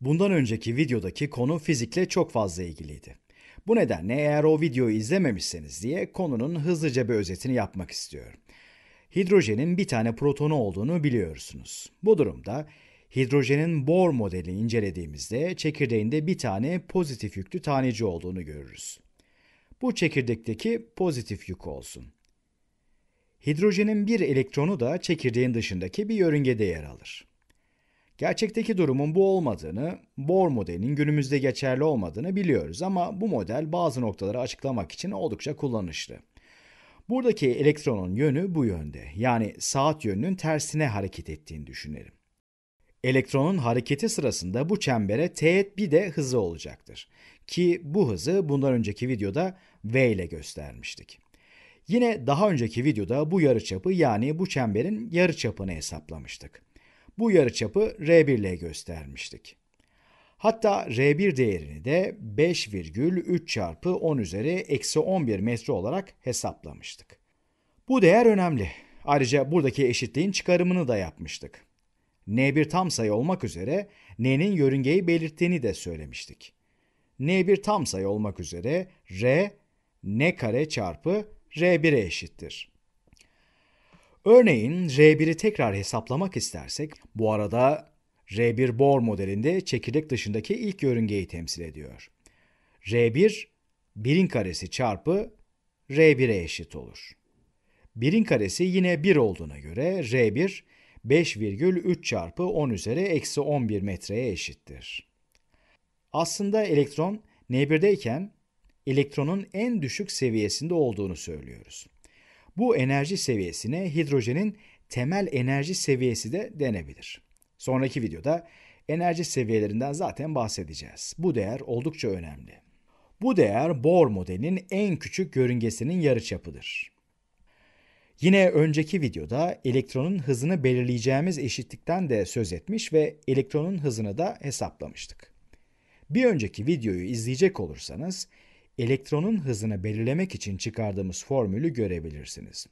Bundan önceki videodaki konu fizikle çok fazla ilgiliydi. Bu nedenle eğer o videoyu izlememişseniz diye konunun hızlıca bir özetini yapmak istiyorum. Hidrojenin bir tane protonu olduğunu biliyorsunuz. Bu durumda hidrojenin Bohr modelini incelediğimizde çekirdeğinde bir tane pozitif yüklü taneci olduğunu görürüz. Bu çekirdekteki pozitif yük olsun. Hidrojenin bir elektronu da çekirdeğin dışındaki bir yörüngede yer alır. Gerçekteki durumun bu olmadığını, Bohr modelinin günümüzde geçerli olmadığını biliyoruz ama bu model bazı noktaları açıklamak için oldukça kullanışlı. Buradaki elektronun yönü bu yönde. Yani saat yönünün tersine hareket ettiğini düşünelim. Elektronun hareketi sırasında bu çembere teğet bir de hızı olacaktır. Ki bu hızı bundan önceki videoda v ile göstermiştik. Yine daha önceki videoda bu yarıçapı yani bu çemberin yarıçapını hesaplamıştık. Bu yarıçapı R1 ile göstermiştik. Hatta R1 değerini de 5,3 çarpı 10 üzeri eksi 11 metre olarak hesaplamıştık. Bu değer önemli. Ayrıca buradaki eşitliğin çıkarımını da yapmıştık. N1 tam sayı olmak üzere N'nin yörüngeyi belirttiğini de söylemiştik. N1 tam sayı olmak üzere R, N kare çarpı R1'e eşittir. Örneğin R1'i tekrar hesaplamak istersek, bu arada R1 Bohr modelinde çekirdek dışındaki ilk yörüngeyi temsil ediyor. R1, 1'in karesi çarpı R1'e eşit olur. 1'in karesi yine 1 olduğuna göre R1, 5,3 çarpı 10 üzeri eksi 11 metreye eşittir. Aslında elektron N1'deyken elektronun en düşük seviyesinde olduğunu söylüyoruz. Bu enerji seviyesine hidrojenin temel enerji seviyesi de denebilir. Sonraki videoda enerji seviyelerinden zaten bahsedeceğiz. Bu değer oldukça önemli. Bu değer Bohr modelinin en küçük görüngesinin yarıçapıdır. Yine önceki videoda elektronun hızını belirleyeceğimiz eşitlikten de söz etmiş ve elektronun hızını da hesaplamıştık. Bir önceki videoyu izleyecek olursanız elektronun hızını belirlemek için çıkardığımız formülü görebilirsiniz.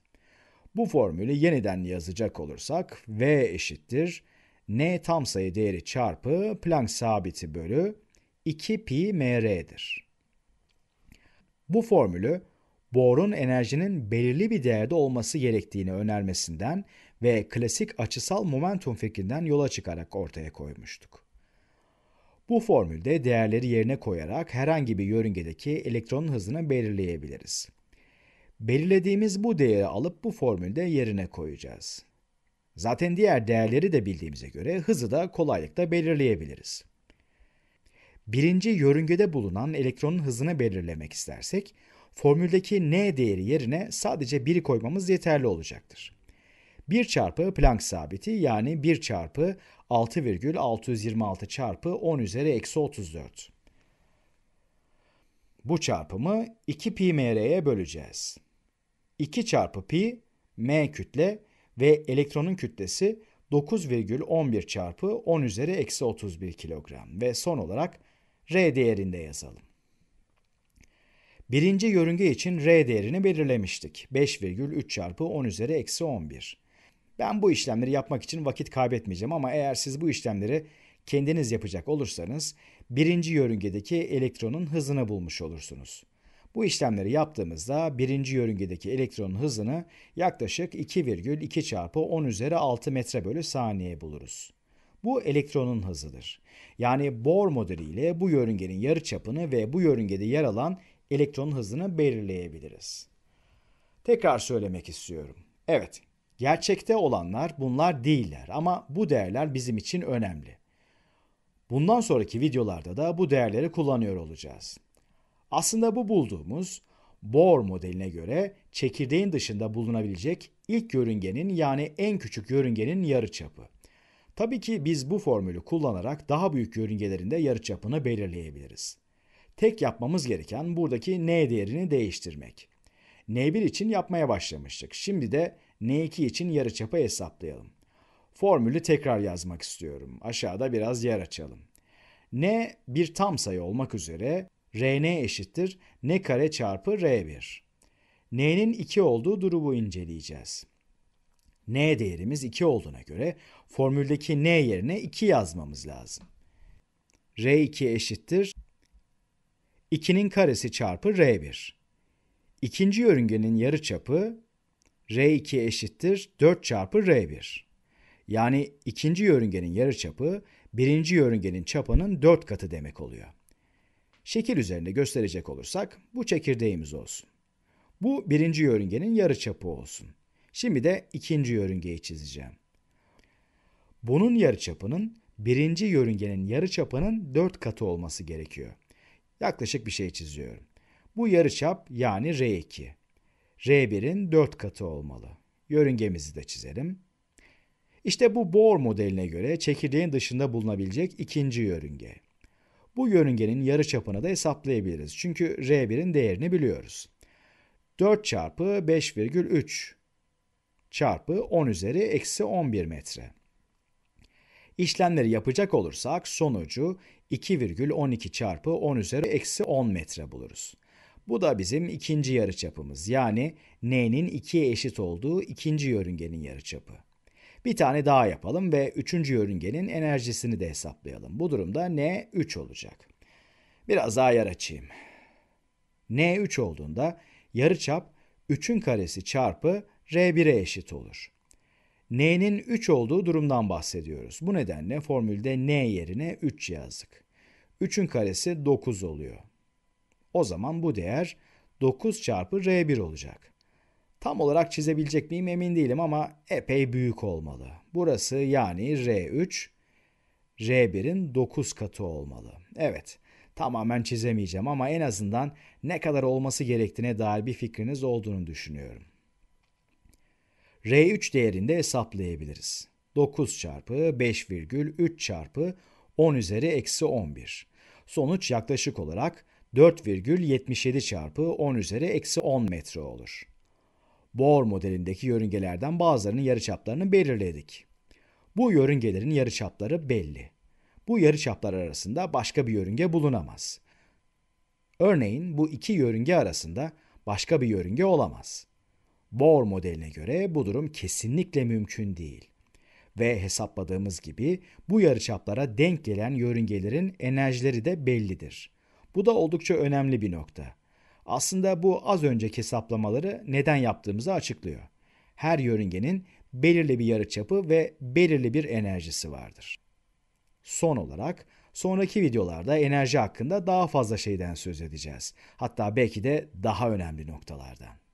Bu formülü yeniden yazacak olursak V eşittir n tam sayı değeri çarpı Planck sabiti bölü 2 pi mr'dir. Bu formülü Bohr'un enerjinin belirli bir değerde olması gerektiğini önermesinden ve klasik açısal momentum fikrinden yola çıkarak ortaya koymuştuk. Bu formülde değerleri yerine koyarak herhangi bir yörüngedeki elektronun hızını belirleyebiliriz. Belirlediğimiz bu değeri alıp bu formülde yerine koyacağız. Zaten diğer değerleri de bildiğimize göre hızı da kolaylıkla belirleyebiliriz. Birinci yörüngede bulunan elektronun hızını belirlemek istersek, formüldeki n değeri yerine sadece 1'i koymamız yeterli olacaktır. 1 çarpı Planck sabiti yani 1 çarpı 6,626 çarpı 10 üzeri eksi 34. Bu çarpımı 2 pi mr'ye böleceğiz. 2 çarpı pi m kütle ve elektronun kütlesi 9,11 çarpı 10 üzeri eksi 31 kilogram ve son olarak r değerinde yazalım. Birinci yörünge için R değerini belirlemiştik. 5,3 çarpı 10 üzeri eksi 11. Ben bu işlemleri yapmak için vakit kaybetmeyeceğim ama eğer siz bu işlemleri kendiniz yapacak olursanız birinci yörüngedeki elektronun hızını bulmuş olursunuz. Bu işlemleri yaptığımızda birinci yörüngedeki elektronun hızını yaklaşık 2,2 çarpı 10 üzeri 6 metre bölü saniye buluruz. Bu elektronun hızıdır. Yani Bohr modeliyle bu yörüngenin yarıçapını ve bu yörüngede yer alan elektronun hızını belirleyebiliriz. Tekrar söylemek istiyorum. Evet, Gerçekte olanlar bunlar değiller ama bu değerler bizim için önemli. Bundan sonraki videolarda da bu değerleri kullanıyor olacağız. Aslında bu bulduğumuz Bohr modeline göre çekirdeğin dışında bulunabilecek ilk yörüngenin yani en küçük yörüngenin yarıçapı. Tabii ki biz bu formülü kullanarak daha büyük yörüngelerin de yarıçapını belirleyebiliriz. Tek yapmamız gereken buradaki n değerini değiştirmek. n1 için yapmaya başlamıştık. Şimdi de N2 için yarıçapı hesaplayalım. Formülü tekrar yazmak istiyorum. Aşağıda biraz yer açalım. N bir tam sayı olmak üzere Rn eşittir n kare çarpı R1. N'nin 2 olduğu durumu inceleyeceğiz. N değerimiz 2 olduğuna göre formüldeki N yerine 2 yazmamız lazım. R2 eşittir 2'nin karesi çarpı R1. İkinci yörüngenin yarıçapı R2 eşittir 4 çarpı R1. Yani ikinci yörüngenin yarıçapı birinci yörüngenin çapının 4 katı demek oluyor. Şekil üzerinde gösterecek olursak bu çekirdeğimiz olsun. Bu birinci yörüngenin yarıçapı olsun. Şimdi de ikinci yörüngeyi çizeceğim. Bunun yarıçapının birinci yörüngenin yarıçapının 4 katı olması gerekiyor. Yaklaşık bir şey çiziyorum. Bu yarıçap yani R2. R1'in 4 katı olmalı. Yörüngemizi de çizelim. İşte bu Bohr modeline göre çekirdeğin dışında bulunabilecek ikinci yörünge. Bu yörüngenin yarıçapını da hesaplayabiliriz. Çünkü R1'in değerini biliyoruz. 4 çarpı 5,3 çarpı 10 üzeri eksi 11 metre. İşlemleri yapacak olursak sonucu 2,12 çarpı 10 üzeri eksi 10 metre buluruz. Bu da bizim ikinci yarıçapımız. Yani n'nin 2'ye eşit olduğu ikinci yörüngenin yarıçapı. Bir tane daha yapalım ve üçüncü yörüngenin enerjisini de hesaplayalım. Bu durumda n 3 olacak. Biraz daha yer açayım. n 3 olduğunda yarıçap 3'ün karesi çarpı r1'e eşit olur. n'nin 3 olduğu durumdan bahsediyoruz. Bu nedenle formülde n yerine 3 yazdık. 3'ün karesi 9 oluyor. O zaman bu değer 9 çarpı R1 olacak. Tam olarak çizebilecek miyim emin değilim ama epey büyük olmalı. Burası yani R3, R1'in 9 katı olmalı. Evet, tamamen çizemeyeceğim ama en azından ne kadar olması gerektiğine dair bir fikriniz olduğunu düşünüyorum. R3 değerinde hesaplayabiliriz. 9 çarpı 5,3 çarpı 10 üzeri eksi 11. Sonuç yaklaşık olarak 4,77 çarpı 10 üzeri eksi 10 metre olur. Bohr modelindeki yörüngelerden bazılarının yarıçaplarını belirledik. Bu yörüngelerin yarıçapları belli. Bu yarıçaplar arasında başka bir yörünge bulunamaz. Örneğin bu iki yörünge arasında başka bir yörünge olamaz. Bohr modeline göre bu durum kesinlikle mümkün değil. Ve hesapladığımız gibi bu yarıçaplara denk gelen yörüngelerin enerjileri de bellidir. Bu da oldukça önemli bir nokta. Aslında bu az önceki hesaplamaları neden yaptığımızı açıklıyor. Her yörüngenin belirli bir yarıçapı ve belirli bir enerjisi vardır. Son olarak sonraki videolarda enerji hakkında daha fazla şeyden söz edeceğiz. Hatta belki de daha önemli noktalardan.